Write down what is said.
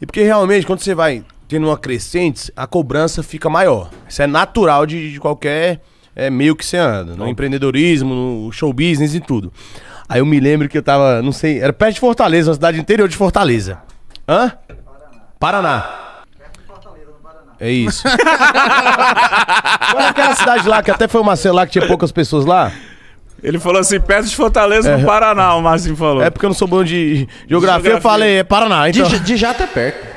E porque realmente, quando você vai tendo uma crescente, a cobrança fica maior. Isso é natural de, de qualquer é, meio que você anda. No empreendedorismo, no show business e tudo. Aí eu me lembro que eu tava, não sei, era perto de Fortaleza, uma cidade interior de Fortaleza. Hã? Paraná. Paraná. É isso. Qual era aquela cidade lá que até foi uma cena lá que tinha poucas pessoas lá? Ele falou assim, perto de Fortaleza, é. no Paraná, o Marcinho falou. É porque eu não sou bom de geografia, geografia. eu falei, é Paraná. Então... De, de jato é perto.